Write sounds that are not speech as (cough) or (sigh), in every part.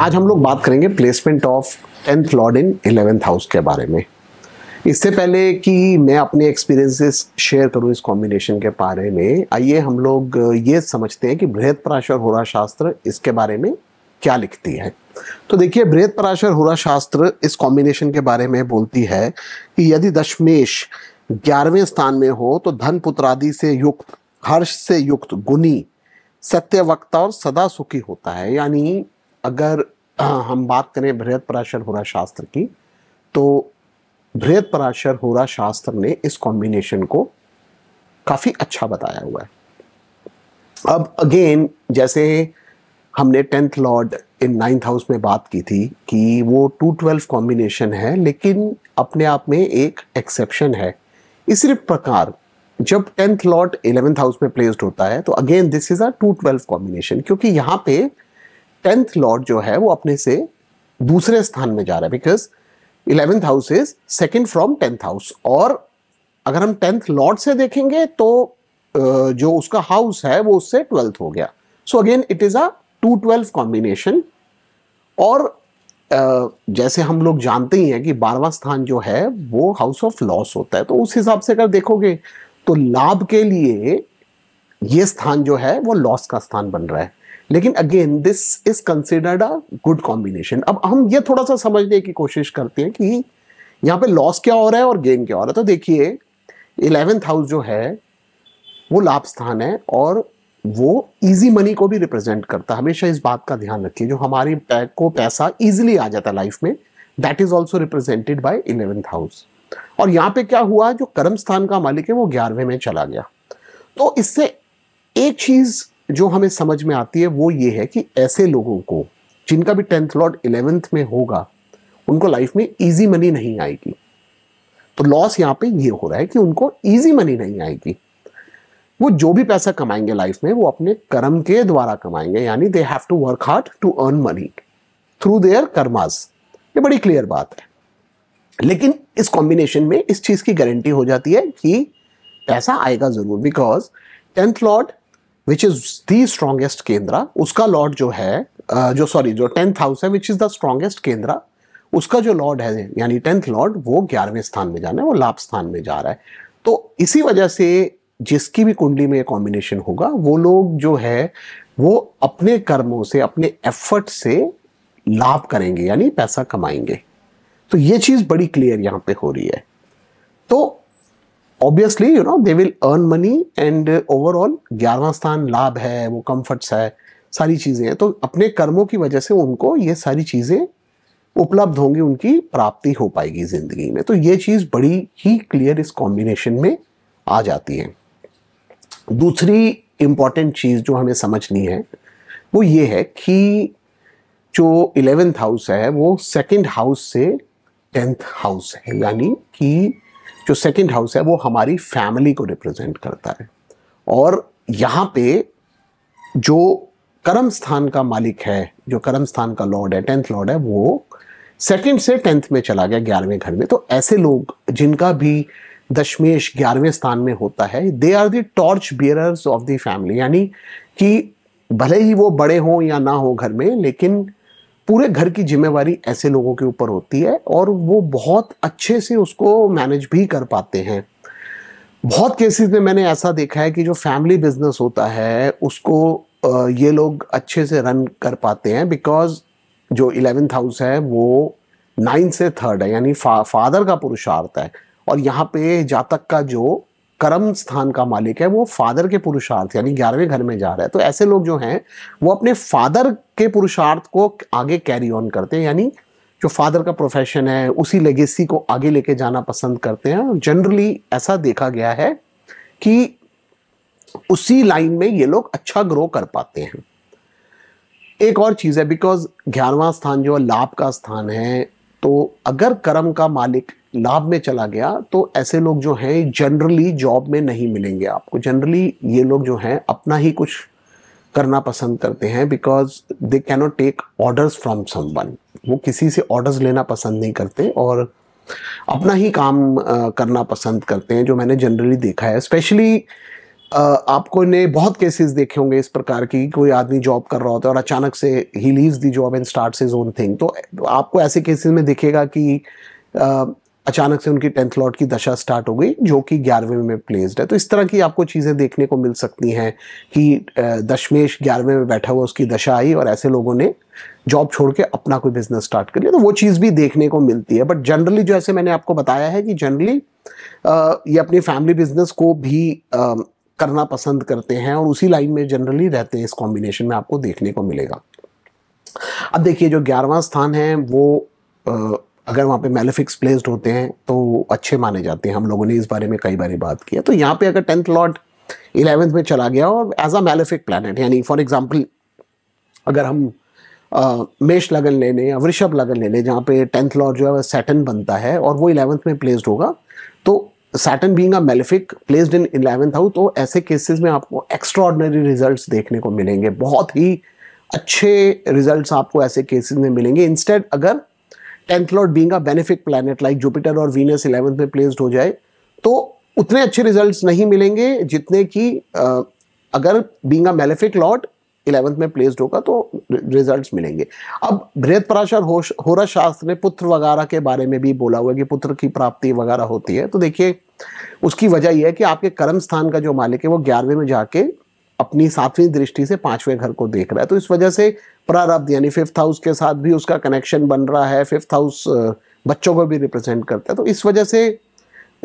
आज हम लोग बात करेंगे placement of tenth lord in eleventh house के बारे में इससे पहले कि मैं अपने एक्सपीरियंसेस शेयर करूं इस कॉम्बिनेशन के बारे में आइए हम लोग ये समझते हैं कि बृहद पराशर होरा शास्त्र इसके बारे में क्या लिखती है तो देखिए बृहद पराशर होरा शास्त्र इस कॉम्बिनेशन के बारे में बोलती है कि यदि दशमेश ग्यारहवें स्थान में हो तो धन पुत्रादि से युक्त हर्ष से युक्त गुणी सत्य वक्ता और सदा सुखी होता है यानी अगर (clears throat) हम बात करें बृहद पराशर होरा शास्त्र की तो बृहद पराशर होरा शास्त्र ने इस कॉम्बिनेशन को काफ़ी अच्छा बताया हुआ है अब अगेन जैसे हमने tenth lord in ninth house में बात की थी कि वो टू ट्वेल्व कॉम्बिनेशन है लेकिन अपने आप में एक एक्सेप्शन है इसी प्रकार जब टेंथ लॉर्ड इलेवेंथ हाउस में प्लेस्ड होता है तो again this is a two twelve combination क्योंकि यहाँ पे टेंथ लॉर्ड जो है वो अपने से दूसरे स्थान में जा रहा है because eleventh house is second from tenth house और अगर हम टेंथ लॉर्ड से देखेंगे तो जो उसका हाउस है वो उससे ट्वेल्थ हो गया so again it is a two twelve combination और जैसे हम लोग जानते ही हैं कि बारवा स्थान जो है वो हाउस ऑफ लॉस होता है तो उस हिसाब से अगर देखोगे तो लाभ के लिए ये स्थान जो है वो लॉस का स्थान बन रहा है लेकिन again this is considered a good combination अब हम ये थोड़ा सा समझने की कोशिश करते हैं कि यहाँ पे लॉस क्या हो रहा है और गेन क्या हो रहा है तो देखिए इलेवेंथ हाउस जो है वो लाभ स्थान है और वो इजी मनी को भी रिप्रेजेंट करता है हमेशा इस बात का ध्यान रखिए जो हमारी को पैसा इजीली आ जाता है लाइफ में that is also represented by eleventh house और यहाँ पे क्या हुआ जो कर्म स्थान का मालिक है वो ग्यारहवें में चला गया तो इससे एक चीज जो हमें समझ में आती है वो ये है कि ऐसे लोगों को जिनका भी टेंथ लॉट इलेवेंथ में होगा उनको लाइफ में इजी मनी नहीं आएगी तो लॉस यहाँ पे ये हो रहा है कि उनको ईजी मनी नहीं आएगी वो जो भी पैसा कमाएंगे लाइफ में वो अपने कर्म के द्वारा कमाएंगे यानी they have to work hard to earn money through their karmas ये बड़ी क्लियर बात है लेकिन इस कॉम्बिनेशन में इस चीज़ की गारंटी हो जाती है कि पैसा आएगा ज़रूर because tenth lord which is the strongest kendra उसका लॉर्ड जो है जो सॉरी जो टेंथ हाउस है which is the strongest kendra उसका जो लॉर्ड है यानी टेंथ लॉर्ड वो ग्यारहवें स्थान में जाना है वो लाभ स्थान में जा रहा है तो इसी वजह से जिसकी भी कुंडली में कॉम्बिनेशन होगा वो लोग जो है वो अपने कर्मों से अपने एफर्ट से लाभ करेंगे यानी पैसा कमाएंगे तो ये चीज़ बड़ी क्लियर यहां पे हो रही है तो obviously you know they will earn money and overall ग्यारहवा स्थान लाभ है वो कम्फर्ट्स है सारी चीज़ें हैं तो अपने कर्मों की वजह से उनको ये सारी चीज़ें उपलब्ध होंगी उनकी प्राप्ति हो पाएगी ज़िंदगी में तो ये चीज़ बड़ी ही क्लियर इस कॉम्बिनेशन में आ जाती है दूसरी इम्पॉर्टेंट चीज़ जो हमें समझनी है वो ये है कि जो इलेवेंथ हाउस है वो सेकेंड हाउस से टेंथ हाउस है यानी कि जो सेकंड हाउस है वो हमारी फैमिली को रिप्रेजेंट करता है और यहाँ पे जो कर्म स्थान का मालिक है जो कर्म स्थान का लॉर्ड है टेंथ लॉर्ड है वो सेकंड से टेंथ में चला गया ग्यारहवें घर में तो ऐसे लोग जिनका भी दशमेश ग्यारहवें स्थान में होता है they are the torch bearer of the family यानी कि भले ही वो बड़े हों या ना हो घर में लेकिन पूरे घर की जिम्मेवारी ऐसे लोगों के ऊपर होती है और वो बहुत अच्छे से उसको मैनेज भी कर पाते हैं बहुत केसेस में मैंने ऐसा देखा है कि जो फैमिली बिजनेस होता है उसको ये लोग अच्छे से रन कर पाते हैं बिकॉज जो इलेवेंथ हाउस है वो नाइन्थ से थर्ड है यानी फा, फादर का पुरुषार्थ है और यहाँ पे जातक का जो कर्म स्थान का मालिक है वो फादर के पुरुषार्थ यानी ग्यारहवें घर में जा रहा है तो ऐसे लोग जो हैं वो अपने फादर के पुरुषार्थ को आगे कैरी ऑन करते हैं यानी जो फादर का प्रोफेशन है उसी लेगेसी को आगे लेके जाना पसंद करते हैं जनरली ऐसा देखा गया है कि उसी लाइन में ये लोग अच्छा ग्रो कर पाते हैं एक और चीज़ है बिकॉज ग्यारहवा स्थान जो है लाभ का स्थान है तो अगर कर्म का मालिक नाब में चला गया तो ऐसे लोग जो हैं जनरली जॉब में नहीं मिलेंगे आपको जनरली ये लोग जो हैं अपना ही कुछ करना पसंद करते हैं because they cannot take orders from someone वो किसी से ऑर्डर्स लेना पसंद नहीं करते और अपना ही काम करना पसंद करते हैं जो मैंने जनरली देखा है स्पेशली आपको ने बहुत केसेस देखे होंगे इस प्रकार की कोई आदमी जॉब कर रहा होता है और अचानक से ही leaves the job and start own thing तो आपको ऐसे केसेस में दिखेगा कि अचानक से उनकी टेंथ लॉट की दशा स्टार्ट हो गई जो कि ग्यारहवें में प्लेस्ड है तो इस तरह की आपको चीज़ें देखने को मिल सकती हैं कि दशमेश ग्यारहवें में बैठा हुआ उसकी दशा आई और ऐसे लोगों ने जॉब छोड़ के अपना कोई बिजनेस स्टार्ट कर लिया तो वो चीज़ भी देखने को मिलती है बट जनरली जो ऐसे मैंने आपको बताया है कि जनरली ये अपनी फैमिली बिजनेस को भी करना पसंद करते हैं और उसी लाइन में जनरली रहते हैं इस कॉम्बिनेशन में आपको देखने को मिलेगा अब देखिए जो ग्यारहवा स्थान है वो आ, अगर वहाँ पे मेलेफिक्स प्लेस्ड होते हैं तो अच्छे माने जाते हैं हम लोगों ने इस बारे में कई बार बात किया तो यहाँ पे अगर टेंथ लॉर्ड इलेवेंथ में चला गया और एज अ मेलेफिक प्लानट यानी फॉर एग्जाम्पल अगर हम आ, मेष लगन ले लें या वृषभ लगन ले लें जहाँ पे टेंथ लॉर्ड जो है वह सैटन बनता है और वो इलेवंथ में प्लेस्ड होगा तो Saturn being a malefic placed in eleventh house तो ऐसे केसेस में आपको एक्स्ट्रॉर्डनरी रिजल्ट देखने को मिलेंगे बहुत ही अच्छे रिजल्ट्स आपको ऐसे केसेस में मिलेंगे इंस्टेड अगर tenth lord being a benefic planet like Jupiter और वीनस इलेवंथ में प्लेस्ड हो जाए तो उतने अच्छे रिजल्ट नहीं मिलेंगे जितने की कि अगर being a malefic lord eleventh में प्लेस्ड होगा तो रिजल्ट मिलेंगे अब बृहद पराशर होरा शास्त्र ने पुत्र वगैरह के बारे में भी बोला हुआ है कि पुत्र की प्राप्ति वगैरह होती है तो देखिए उसकी वजह यह है कि आपके कर्म स्थान का जो मालिक है वो ग्यारहवें में जाके अपनी सातवीं दृष्टि से पांचवें घर को देख रहा है तो इस वजह से प्रारब्ध यानी फिफ्थ हाउस के साथ भी उसका कनेक्शन बन रहा है फिफ्थ हाउस बच्चों को भी रिप्रेजेंट करता है तो इस वजह से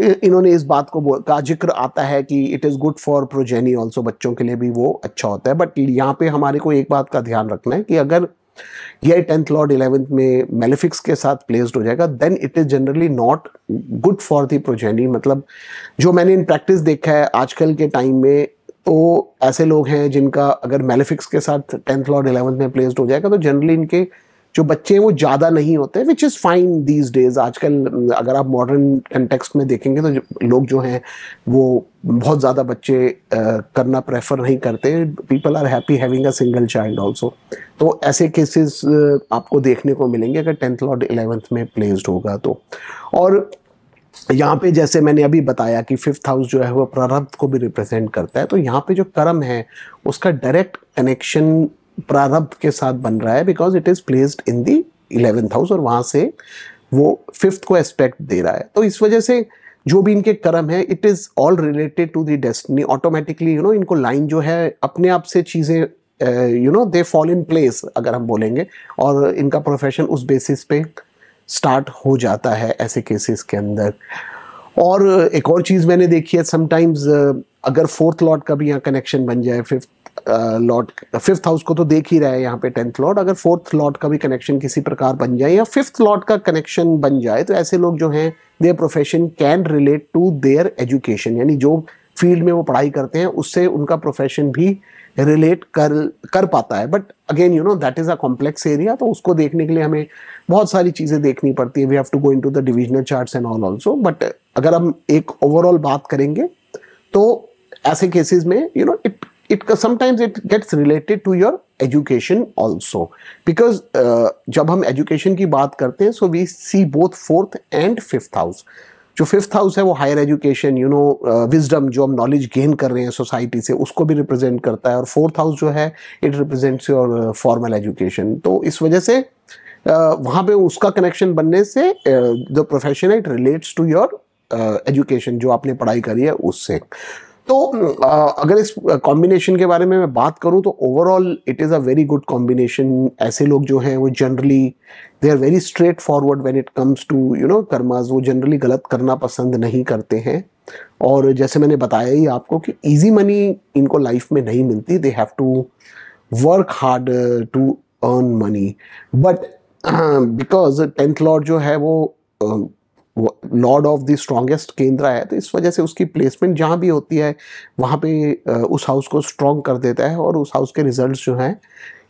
इन्होंने इस बात को का जिक्र आता है कि it is good for progeny also बच्चों के लिए भी वो अच्छा होता है बट यहाँ पे हमारे को एक बात का ध्यान रखना है कि अगर यह टेंथ लॉर्ड इलेवेंथ में मेलिफिक्स के साथ प्लेस्ड हो जाएगा then it is generally not good for the progeny मतलब जो मैंने इन प्रैक्टिस देखा है आजकल के टाइम में तो ऐसे लोग हैं जिनका अगर मेलेफिक्स के साथ टेंथ और इलेवंथ में प्लेस्ड हो जाएगा तो जनरली इनके जो बच्चे हैं वो ज़्यादा नहीं होते which is fine these days आजकल अगर आप मॉडर्न कंटेक्सट में देखेंगे तो लोग जो हैं वो बहुत ज़्यादा बच्चे आ, करना प्रेफर नहीं करते people are happy having a single child also तो ऐसे केसेस आपको देखने को मिलेंगे अगर टेंथ और इलेवेंथ में प्लेस्ड होगा तो और यहाँ पे जैसे मैंने अभी बताया कि फिफ्थ हाउस जो है वो प्रारब्ध को भी रिप्रेजेंट करता है तो यहाँ पे जो कर्म है उसका डायरेक्ट कनेक्शन प्रारब्ध के साथ बन रहा है because it is placed in the eleventh house और वहाँ से वो फिफ्थ को एस्पेक्ट दे रहा है तो इस वजह से जो भी इनके कर्म है it is all related to the destiny automatically you know इनको लाइन जो है अपने आप से चीज़ें you know they fall in place अगर हम बोलेंगे और इनका प्रोफेशन उस बेसिस पे स्टार्ट हो जाता है ऐसे केसेस के अंदर और एक और चीज़ मैंने देखी है समटाइम्स अगर फोर्थ लॉट का भी यहाँ कनेक्शन बन जाए फिफ्थ लॉट फिफ्थ हाउस को तो देख ही रहा है यहाँ पे टेंथ लॉट अगर फोर्थ लॉट का भी कनेक्शन किसी प्रकार बन जाए या फिफ्थ लॉट का कनेक्शन बन जाए तो ऐसे लोग जो हैं their profession can relate to their education यानी जो फील्ड में वो पढ़ाई करते हैं उससे उनका प्रोफेशन भी रिलेट कर कर पाता है but again you know that is a complex area तो उसको देखने के लिए हमें बहुत सारी चीज़ें देखनी पड़ती है we have to go into the divisional charts and all also but अगर हम एक ओवरऑल बात करेंगे तो ऐसे केसेस में you know it it sometimes it gets related to your education also because जब हम एजुकेशन की बात करते हैं so we see both fourth and fifth house जो फिफ्थ हाउस है वो higher education you know wisdom जो हम नॉलेज गेन कर रहे हैं सोसाइटी से उसको भी रिप्रेजेंट करता है और फोर्थ हाउस जो है it represents your formal education तो इस वजह से uh, वहाँ पे उसका कनेक्शन बनने से the profession it relates to your education जो आपने पढ़ाई करी है उससे तो अगर इस कॉम्बिनेशन के बारे में मैं बात करूं तो overall it is a very good combination ऐसे लोग जो हैं वो generally they are very straightforward when it comes to you know karmas वो जनरली गलत करना पसंद नहीं करते हैं और जैसे मैंने बताया ही आपको कि ईजी मनी इनको लाइफ में नहीं मिलती they have to work hard to earn money but because tenth lord जो है वो uh, lord of the strongest केंद्र है तो इस वजह से उसकी प्लेसमेंट जहाँ भी होती है वहाँ पे उस हाउस को स्ट्रॉन्ग कर देता है और उस हाउस के रिजल्ट्स जो हैं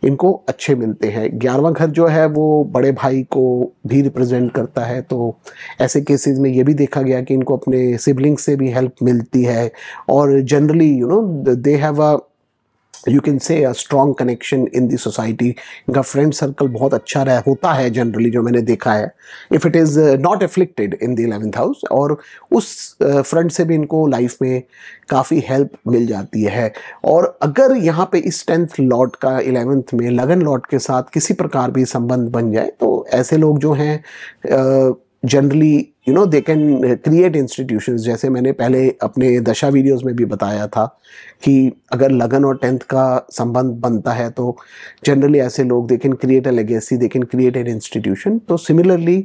इनको अच्छे मिलते हैं ग्यारहवा घर जो है वो बड़े भाई को भी रिप्रेजेंट करता है तो ऐसे केसेस में ये भी देखा गया कि इनको अपने सिबलिंग से भी हेल्प मिलती है और generally you know they have a you can say a strong connection in the society इनका फ्रेंड सर्कल बहुत अच्छा रह होता है जनरली जो मैंने देखा है if it is not afflicted in the eleventh house और उस uh, से भी इनको लाइफ में काफ़ी हेल्प मिल जाती है और अगर यहाँ पे इस टेंथ लॉट का इलेवेंथ में लगन लॉट के साथ किसी प्रकार भी संबंध बन जाए तो ऐसे लोग जो हैं uh, generally you know they can create institutions जैसे मैंने पहले अपने दशा वीडियोस में भी बताया था कि अगर लगन और टेंथ का संबंध बनता है तो जनरली ऐसे लोग they can create a legacy they can create an institution तो सिमिलरली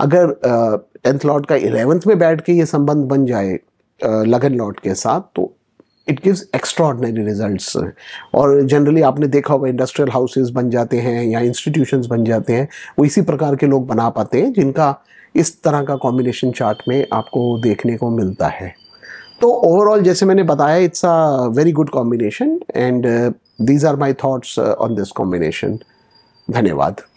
अगर टेंथ uh, लॉर्ड का इलेवंथ में बैठ के ये संबंध बन जाए uh, लगन लॉर्ड के साथ तो इट गिव्स एक्स्ट्रॉडनरी रिजल्ट्स और जनरली आपने देखा होगा इंडस्ट्रियल हाउसेज बन जाते हैं या इंस्टीट्यूशंस बन जाते हैं वो इसी प्रकार के लोग बना पाते हैं जिनका इस तरह का कॉम्बिनेशन चार्ट में आपको देखने को मिलता है तो ओवरऑल जैसे मैंने बताया it's a very good combination and these are my thoughts on this combination धन्यवाद